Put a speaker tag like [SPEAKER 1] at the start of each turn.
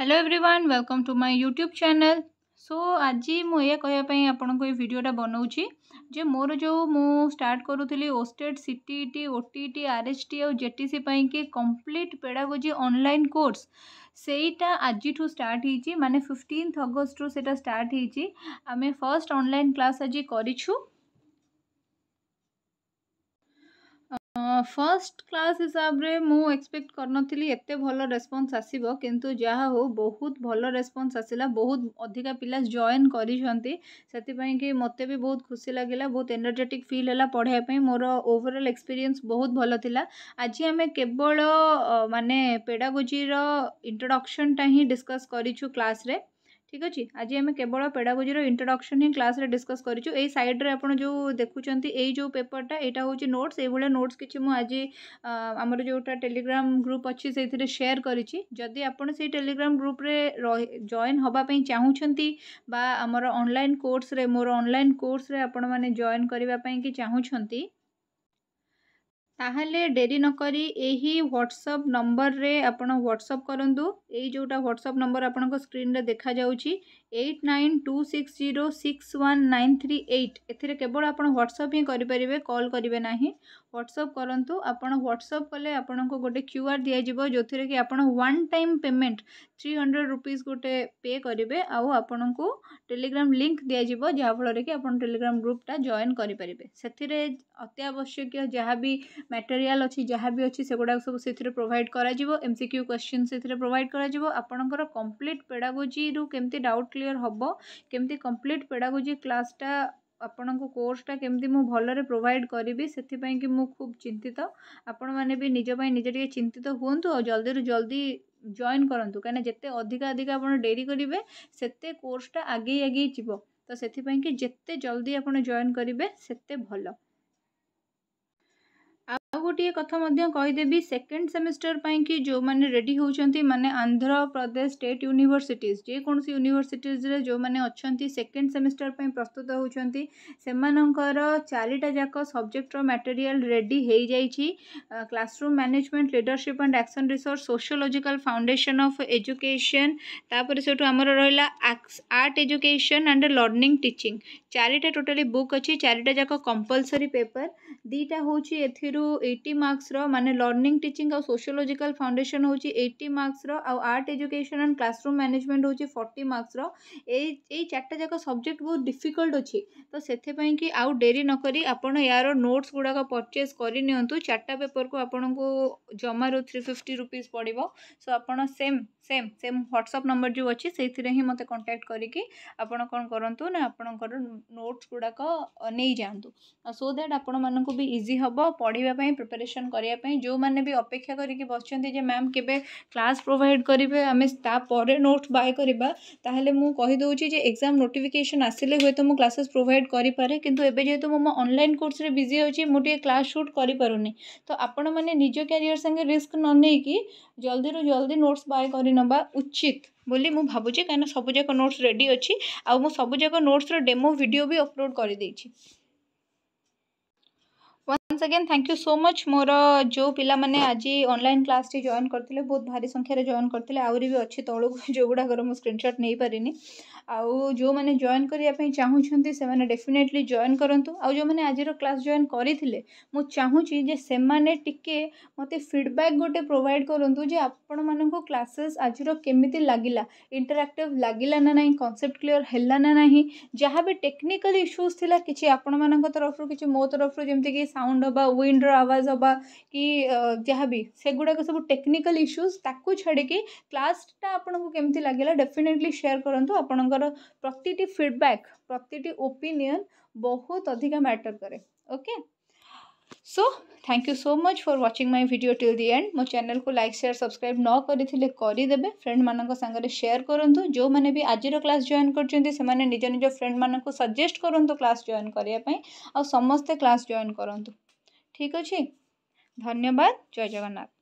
[SPEAKER 1] hello everyone welcome to my YouTube channel so आज मुझे कहवापी आपड़ोटा बनाऊँगी जे मोर जो मुझार्ट e e करी ओस्टेड C T T O T T R H T O T C कि कम्प्लीट पेड़ागोजी अनलाइन कोर्स से आज स्टार्ट माने फिफ्टीन अगस्ट रूटा स्टार्ट आम फर्स्ट अनल क्लास आज कर फर्स्ट क्लास हिसाब से मु एक्सपेक्ट करी एत भल रेस्पन्स आसब कितु जहा हो बहुत भल रेस्पन्स आसला बहुत अधिका पिला जॉन करपाई मत भी बहुत खुशी लगे बहुत एनर्जेटिक फिल है पढ़ापी मोर ओवरअल एक्सपीरियंस बहुत भल था आज आम केवल मानने पेडागोजी इंट्रोडक्शन टाइम डिस्कस कर ঠিক আছে আজ আমি কেবল পেডাগোজির ইন্ট্রোডকশন হি ক্লাসে ডিসকস করছু এই সাইড্রে আপনার যে দেখুম এই যে পেপরটা এটা হচ্ছে নোটস এইভাবে নোটস কিছু মু আজ আমার যেটা টেলিগ্রাম গ্রুপ অছি সেইথিরে সেয়ার করেছি যদি আপনার সেই টেলিগ্রাম গ্রুপরে জয়েন হওয়া চাহুমান বা আমার অনলাইন কোর্সরে মোর অনলাইন কোর্সরে আপনার জয়েন করা চাহুমান ତାହେଲେ ଡେରି ନକରି ଏହି ହ୍ୱାଟ୍ସଅପ୍ ନମ୍ବରରେ ଆପଣ ହ୍ୱାଟ୍ସଅପ୍ କରନ୍ତୁ ଏଇ ଯେଉଁଟା ହ୍ୱାଟ୍ସଅପ୍ ନମ୍ବର ଆପଣଙ୍କ ସ୍କ୍ରିନ୍ରେ ଦେଖାଯାଉଛି eight nine two six zero six one nine three eight ଏଥିରେ କେବଳ ଆପଣ ହ୍ୱାଟ୍ସଅପ୍ ହିଁ କରିପାରିବେ କଲ୍ କରିବେ ନାହିଁ ହ୍ୱାଟ୍ସଅପ୍ କରନ୍ତୁ ଆପଣ ହ୍ୱାଟ୍ସଅପ୍ କଲେ ଆପଣଙ୍କୁ ଗୋଟେ କ୍ୟୁ ଆର୍ ଦିଆଯିବ ଯେଉଁଥିରେ କି ଆପଣ one time payment three hundred rupees ଗୋଟେ ପେ କରିବେ ଆଉ ଆପଣଙ୍କୁ ଟେଲିଗ୍ରାମ୍ ଲିଙ୍କ୍ ଦିଆଯିବ ଯାହାଫଳରେ କି ଆପଣ ଟେଲିଗ୍ରାମ୍ ଗ୍ରୁପ୍ଟା ଜଏନ୍ କରିପାରିବେ ସେଥିରେ ଅତି ଆବଶ୍ୟକୀୟ ଯାହା ବି ମ୍ୟାଟେରିଆଲ୍ ଅଛି ଯାହା ବି ଅଛି ସେଗୁଡ଼ାକ ସବୁ ସେଥିରେ ପ୍ରୋଭାଇଡ଼ କରାଯିବ ଏମ୍ ସି କ୍ୟୁ କ୍ୱେଶ୍ଚିନ୍ ସେଥିରେ ପ୍ରୋଭାଇଡ଼ କରାଯିବ ଆପଣଙ୍କର କମ୍ପ୍ଲିଟ୍ ପେଡ଼ାଗୋଜିରୁ କେମିତି ଡାଉଟ୍ କ୍ଲିଅର୍ ହେବ କେମିତି କମ୍ପ୍ଲିଟ୍ ପେଡ଼ାଗୋଜି କ୍ଲାସ୍ଟା ଆପଣଙ୍କ କୋର୍ସଟା କେମିତି ମୁଁ ଭଲରେ ପ୍ରୋଭାଇଡ଼୍ କରିବି ସେଥିପାଇଁକି ମୁଁ ଖୁବ୍ ଚିନ୍ତିତ ଆପଣମାନେ ବି ନିଜ ପାଇଁ ନିଜେ ଟିକେ ଚିନ୍ତିତ ହୁଅନ୍ତୁ ଆଉ ଜଲ୍ଦିରୁ ଜଲ୍ଦି ଜଏନ୍ କରନ୍ତୁ କାହିଁକିନା ଯେତେ ଅଧିକା ଅଧିକା ଆପଣ ଡେରି କରିବେ ସେତେ କୋର୍ସଟା ଆଗେଇ ଆଗେଇ ଯିବ ତ ସେଥିପାଇଁକି ଯେତେ ଜଲ୍ଦି ଆପଣ ଜଏନ୍ କରିବେ ସେତେ ଭଲ ଗୋଟିଏ କଥା ମଧ୍ୟ କହିଦେବି ସେକେଣ୍ଡ ସେମିଷ୍ଟର ପାଇଁକି ଯେଉଁମାନେ ରେଡ଼ି ହେଉଛନ୍ତି ମାନେ ଆନ୍ଧ୍ରପ୍ରଦେଶ ଷ୍ଟେଟ୍ ୟୁନିଭର୍ସିଟିଜ୍ ଯେକୌଣସି ୟୁନିଭର୍ସିଟିଜ୍ରେ ଯେଉଁମାନେ ଅଛନ୍ତି ସେକେଣ୍ଡ ସେମିଷ୍ଟର ପାଇଁ ପ୍ରସ୍ତୁତ ହେଉଛନ୍ତି ସେମାନଙ୍କର ଚାରିଟା ଯାକ ସବଜେକ୍ଟର ମ୍ୟାଟେରିଆଲ୍ ରେଡ଼ି ହେଇଯାଇଛି classroom management leadership and action research sociological foundation of education ତାପରେ ସେଠୁ ଆମର ରହିଲା art education and learning teaching ଚାରିଟା ଟୋଟାଲି ବୁକ୍ ଅଛି ଚାରିଟା ଯାକ କମ୍ପଲସରି ପେପର ଦୁଇଟା ହେଉଛି ଏଥିରୁ ଏଇଟି ମାର୍କସର ମାନେ ଲର୍ଣ୍ଣିଂ ଟିଚିଂ ଆଉ ସୋସିଓଲୋଜିକାଲ୍ ଫାଉଣ୍ଡେସନ୍ ହେଉଛି ଏଇଟି ମାର୍କସର ଆଉ art education and classroom management ହେଉଛି ଫର୍ଟି ମାର୍କସର ଏଇ ଏଇ ଚାରିଟା ଯାକ ସବଜେକ୍ଟ ବହୁତ ଡିଫିକଲ୍ଟ ଅଛି ତ ସେଥିପାଇଁ କି ଆଉ ଡେରି ନକରି ଆପଣ ୟାର ନୋଟ୍ସ ଗୁଡ଼ାକ ପରଚେସ୍ କରିନିଅନ୍ତୁ ଚାରିଟା ପେପରକୁ ଆପଣଙ୍କୁ ଜମାରୁ ଥ୍ରୀ ଫିଫ୍ଟି ରୁପିଜ୍ ପଡ଼ିବ ସୋ ଆପଣ same same same WhatsApp number ଯେଉଁ ଅଛି ସେଇଥିରେ ହିଁ ମୋତେ କଣ୍ଟାକ୍ଟ କରିକି ଆପଣ କ'ଣ କରନ୍ତୁ ନା ଆପଣଙ୍କର नोट्स गुड़ाक नहीं जातु सो दैट आपण मानक भी इजी हम पढ़ापी प्रिपेरेसन करवाई जो मैंने भी अपेक्षा करके बस मैम के क्लास प्रोभाइड करेंगे आम तापर नोट्स बाय करवाहे मुझे जो एक्जाम नोटिफिकेसन आसे हुए तो मुझे क्लासेस प्रोभाइड करपे कि मो अनलाइन कोर्स में बिजी होती मुझे क्लास सुट कर पारे तो आपण मैंने निज क्यारिंगे रिस्क न नहीं कि जल्दी रू जल्दी नोट्स बाय करवा उचित ବୋଲି ମୁଁ ଭାବୁଛି କାହିଁକିନା ସବୁଯାକ ନୋଟ୍ସ ରେଡ଼ି ଅଛି ଆଉ ମୁଁ ସବୁଯାକ ନୋଟ୍ସର ଡେମୋ ଭିଡ଼ିଓ ବି ଅପଲୋଡ଼୍ କରିଦେଇଛି once again thank you so much मोर जो मैंने आज अनलाइन क्लास टी जॉइन करते बहुत भारी संख्यार जॉन करते आहरी भी अच्छे तौक जो गुड़ाकर मुझ स्क्रीनशट नहीं पारे आउ जो मैंने जॉइन करने चाहूँगी से डेफिनेटली जॉइन करूँ आउ जो मैंने आज क्लास जॉइन करते मुझे से टे मत फिडबैक् गोटे प्रोभाइड करूँ जो आपण मानक क्लासेस आज केमी लगिला इंटराक्ट लगिला ना ना कनसेप्ट क्लीयर है ना ना जहाँ भी टेक्निकाल इश्यूज थी किसी आपण मान तरफ किसी मो तरफ जमीक साउंड ବା ୱିଣ୍ଡର ଆୱାଜ ହେବା କି ଯାହା ବି ସେଗୁଡ଼ାକ ସବୁ ଟେକ୍ନିକାଲ ଇସ୍ୟୁଜ୍ ତାକୁ ଛାଡ଼ିକି କ୍ଲାସ୍ଟା ଆପଣଙ୍କୁ କେମିତି ଲାଗିଲା ଡେଫିନେଟଲି ସେୟାର କରନ୍ତୁ ଆପଣଙ୍କର ପ୍ରତିଟି ଫିଡ଼ବ୍ୟାକ୍ ପ୍ରତିଟି ଓପିନିଅନ୍ ବହୁତ ଅଧିକା ମ୍ୟାଟର କରେ okay so thank you so much for watching my video till the end मो चैनल को लाइक शेयर सब्सक्राइब न करते करदे फ्रेंड मान सागर सेयार करूँ जो मैंने भी आज क्लास जॉइन कर मान सजेस्ट करूँ क्लास जॉइन करने समस्ते क्लास जॉइन करूँ ଠିକ୍ ଅଛି ଧନ୍ୟବାଦ ଜୟ ଜଗନ୍ନାଥ